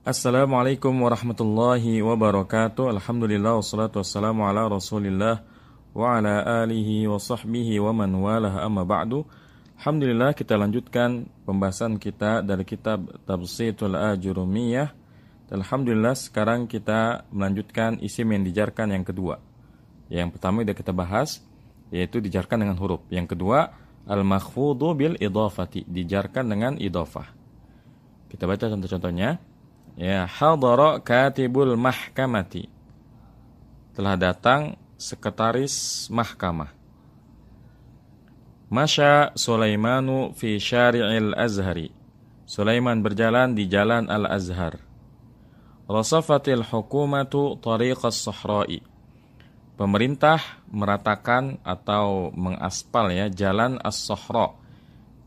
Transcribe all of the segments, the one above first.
Assalamualaikum warahmatullahi wabarakatuh Alhamdulillah wassalatu wassalamu ala rasulillah Wa ala alihi wa sahbihi wa man walah amma ba'du Alhamdulillah kita lanjutkan pembahasan kita dari kitab Tabsitul Ajurumiyah Alhamdulillah sekarang kita melanjutkan isim yang dijarkan yang kedua Yang pertama sudah kita bahas Yaitu dijarkan dengan huruf Yang kedua Al-makhfudu bil idofati Dijarkan dengan idhafah Kita baca contoh-contohnya Ya, hadara katibul mahkamati. Telah datang sekretaris mahkamah. Masya Sulaimanu fi syari'il azhari. Sulaiman berjalan di jalan Al-Azhar. Rasafatil hukumatu tariqas sahra'i. Pemerintah meratakan atau mengaspal ya jalan as-sahra.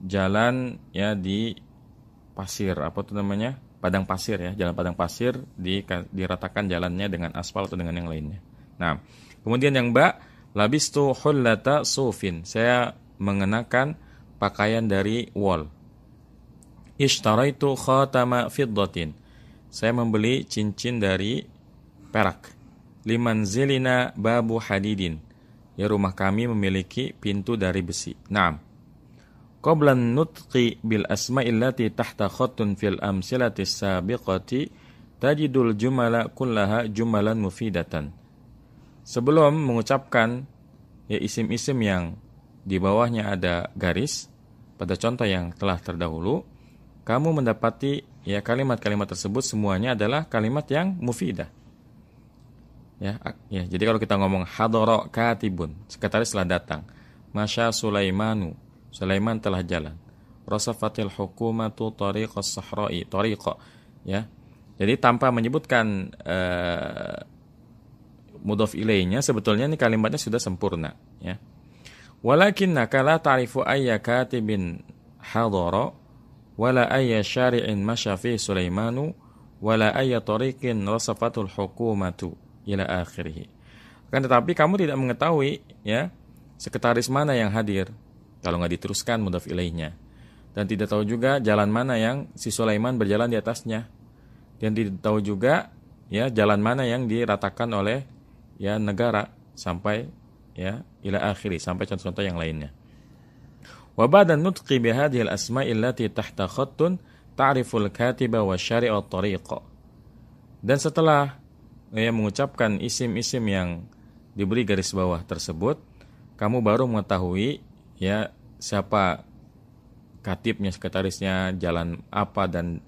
Jalan ya di pasir, apa itu namanya? padang pasir ya, jalan padang pasir di, diratakan jalannya dengan aspal atau dengan yang lainnya. Nah, kemudian yang Mbak labistu hullata sufin. Saya mengenakan pakaian dari wol. Ishtaraitu khatama fiddatin. Saya membeli cincin dari perak. Liman zilina babu hadidin. Ya rumah kami memiliki pintu dari besi. Nah, qabla nutqi bil asma'il lati tahta khattun fil amsilati sabiqati tajidul jumala kullaha jumalan mufidatan. Sebelum mengucapkan ya isim-isim yang di bawahnya ada garis pada contoh yang telah terdahulu, kamu mendapati ya kalimat-kalimat tersebut semuanya adalah kalimat yang mufidah. Ya, ya, jadi kalau kita ngomong hadoro katibun, sekretaris telah datang. Masya Sulaimanu, Sulaiman telah jalan. Rasafatil hukumatu as sahra'i tariqa ya. Jadi tanpa menyebutkan uh, mudhof ilainya sebetulnya ini kalimatnya sudah sempurna ya. Walakinna kala ta'rifu ayya katibin hadara wala ayya syari'in masya fi Sulaimanu wala ayya tariqin rasafatul hukumatu ila akhirih. Kan tetapi kamu tidak mengetahui ya sekretaris mana yang hadir, kalau nggak diteruskan mudaf ilainya Dan tidak tahu juga jalan mana yang si Sulaiman berjalan di atasnya. Dan tidak tahu juga ya jalan mana yang diratakan oleh ya negara sampai ya ila akhiri sampai contoh-contoh yang lainnya. Wabah dan nutqi al asma allati tahta khattun ta'riful katiba wa syari'a tariqa. Dan setelah ya, mengucapkan isim-isim yang diberi garis bawah tersebut, kamu baru mengetahui ya siapa katibnya sekretarisnya jalan apa dan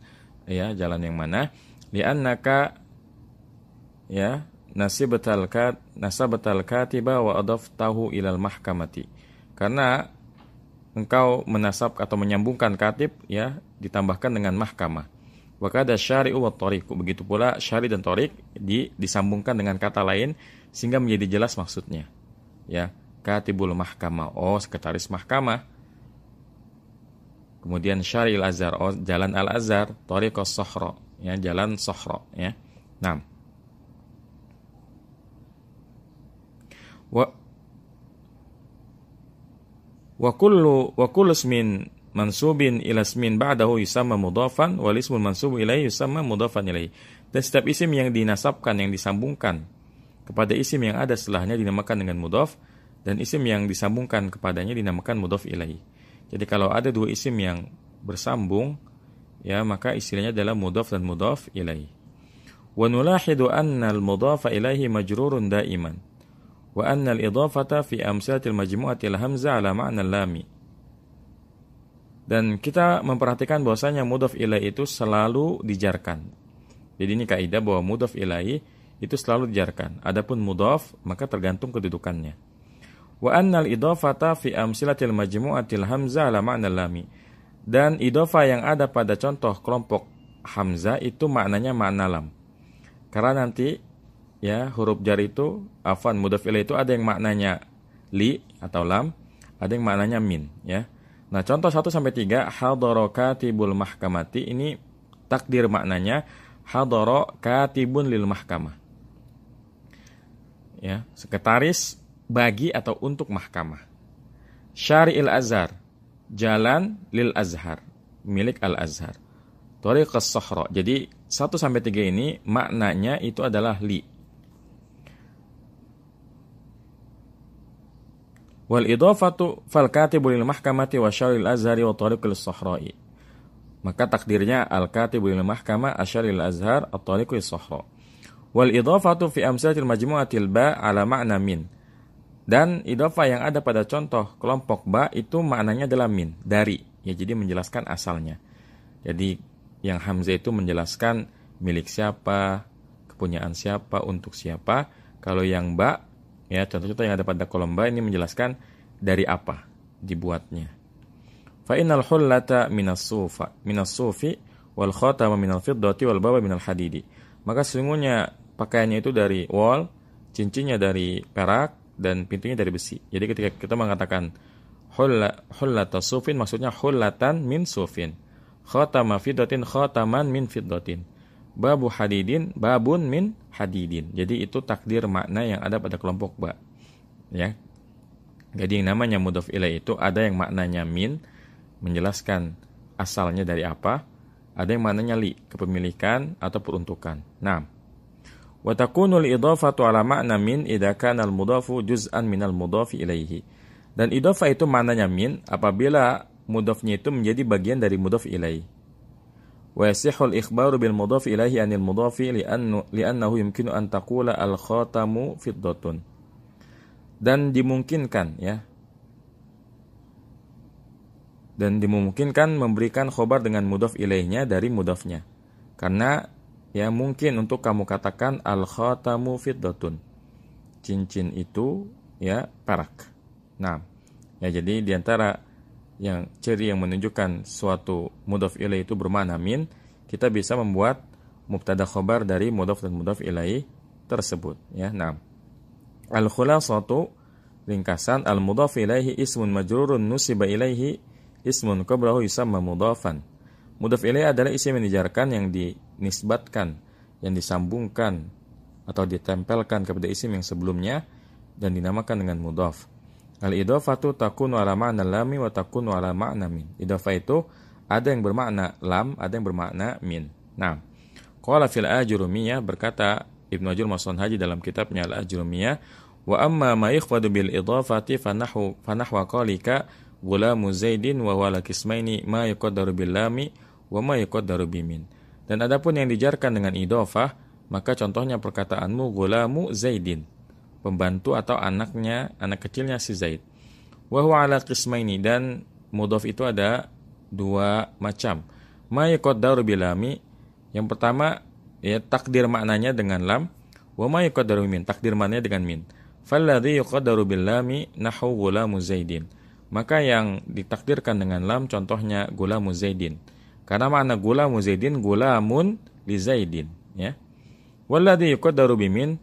ya jalan yang mana anaka ya betalka nasab betalka tiba wa tahu ilal mahkamati karena engkau menasab atau menyambungkan katib ya ditambahkan dengan mahkamah maka ada syari wa tariku begitu pula syari dan torik di, disambungkan dengan kata lain sehingga menjadi jelas maksudnya ya katibul mahkamah, oh sekretaris mahkamah. Kemudian Syaril Azhar, oh jalan Al Azhar, Toriko Sohro, ya jalan Sohro, ya. enam Wa wa kullu wa kullu ismin mansubin ila ismin ba'dahu yusamma mudhafan wal ismul mansub ilaihi yusamma mudhafan ilaihi. Dan setiap isim yang dinasabkan yang disambungkan kepada isim yang ada setelahnya dinamakan dengan mudhaf dan isim yang disambungkan kepadanya dinamakan mudhof ilaih. Jadi kalau ada dua isim yang bersambung ya maka istilahnya adalah mudhof dan mudhof ilaih. Wa nulahidu anna al mudhof ilaihi majrurun daiman wa anna al-idhafata fi amsatil majmu'ati al-hamza ala ma'na lami. Dan kita memperhatikan bahwasanya mudhof ilaih itu selalu dijarkan. Jadi ini kaidah bahwa mudhof ilaih itu selalu dijarkan. Adapun mudhof maka tergantung kedudukannya. Wa annal idhafata fi amsilatil majmu'atil hamzah la ma'na lami. Dan idofa yang ada pada contoh kelompok hamzah itu maknanya makna lam. Karena nanti ya huruf jar itu afan mudhaf itu ada yang maknanya li atau lam, ada yang maknanya min ya. Nah, contoh 1 sampai 3 hadara katibul mahkamati ini takdir maknanya hadara katibun lil mahkamah. Ya, sekretaris bagi atau untuk mahkamah. Syari'il Azhar, jalan lil Azhar, milik Al Azhar. Tariqas Sohro. Jadi 1 sampai 3 ini maknanya itu adalah li. Wal idhafatu fal katibu lil mahkamati wa syaril azhari wa tariqil sahra'i. Maka takdirnya al katibu lil mahkamah asyaril azhar at tariqil sahra. Wal idhafatu fi amsalatil majmu'atil ba ala ma'na min. Dan idofa yang ada pada contoh kelompok ba itu maknanya adalah min, dari. Ya jadi menjelaskan asalnya. Jadi yang hamzah itu menjelaskan milik siapa, kepunyaan siapa, untuk siapa. Kalau yang ba, ya contoh-contoh yang ada pada kolom ba ini menjelaskan dari apa dibuatnya. Fa innal hullata minas sufa, minas sufi wal khatama minal fiddati wal baba minal hadidi. Maka sesungguhnya pakaiannya itu dari wol, cincinnya dari perak, dan pintunya dari besi. Jadi ketika kita mengatakan hullata sufin maksudnya hullatan min sufin. Khatama fiddatin khataman min fiddatin. Babu hadidin babun min hadidin. Jadi itu takdir makna yang ada pada kelompok ba. Ya. Jadi yang namanya mudhof ilaih itu ada yang maknanya min menjelaskan asalnya dari apa, ada yang maknanya li kepemilikan atau peruntukan. Nah, وتكون الإضافة على معنى من إذا كان المضاف جزءا من المضاف إليه Dan idofa itu maknanya min apabila mudofnya itu menjadi bagian dari mudof ilaih wasihul ikhbaru bil mudof ilaihi anil mudofi li'annu li'annahu yumkinu an taqula al-khatamu fiddatun. Dan dimungkinkan ya. Dan dimungkinkan memberikan khobar dengan mudof ilaihnya dari mudofnya Karena Ya mungkin untuk kamu katakan al khatamu fiddatun. Cincin itu ya perak. Nah, ya jadi diantara yang ciri yang menunjukkan suatu mudhof ilai itu bermakna min, kita bisa membuat mubtada khobar dari mudhof dan mudhof ilai tersebut. Ya, nah. Al khulasatu ringkasan al mudhof ilaihi ismun majrurun nusiba ilaihi ismun qablahu yusamma mudhofan Mudhaf ilaih adalah isim menijarkan yang dinisbatkan, yang disambungkan atau ditempelkan kepada isim yang sebelumnya dan dinamakan dengan mudhaf. Al-idhafatu takunu ala ma'na lami wa takunu ala ma'na min. Idhafah itu ada yang bermakna lam, ada yang bermakna min. Nah, qala fil ajrumiyah berkata Ibnu Ajur Masun Haji dalam kitabnya Al-Ajrumiyah, wa amma ma yakhfadu bil idhafati fa fanahwa qalika gulamu Zaidin wa wala kismaini ma yuqaddaru billami wa ma yuqaddaru bimin. Dan adapun yang dijarkan dengan idofah, maka contohnya perkataanmu gulamu Zaidin, pembantu atau anaknya, anak kecilnya si Zaid. Wa huwa ala qismaini dan mudhof itu ada dua macam. Ma yuqaddaru bilami yang pertama ya takdir maknanya dengan lam wa ma yuqaddaru min takdir maknanya dengan min. Falladhi yuqaddaru billami nahu gulamu Zaidin. Maka yang ditakdirkan dengan lam contohnya gula muzaidin Karena makna gula muzaidin gula mun li zaidin. Ya. Walladhi bimin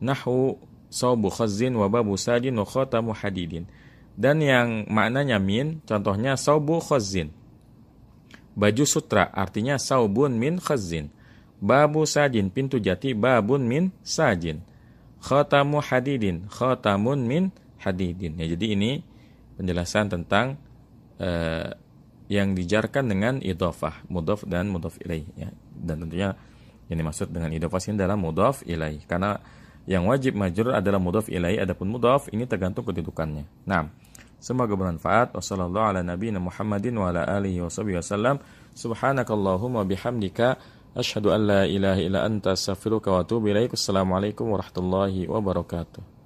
nahu sawbu khazzin wa babu sadin wa khatamu hadidin. Dan yang maknanya min contohnya sawbu khazin Baju sutra artinya saubun min khazin Babu sajin pintu jati babun min sajin. Khatamu hadidin khatamun min hadidin. Ya, jadi ini penjelasan tentang eh, yang dijarkan dengan idofah, mudof dan mudof ilaih. Ya. Dan tentunya yang dimaksud dengan idofah ini adalah mudof ilaih. Karena yang wajib majur adalah mudof ilaih, adapun mudof ini tergantung kedudukannya. Nah, semoga bermanfaat. Wassalamualaikum warahmatullahi wabarakatuh.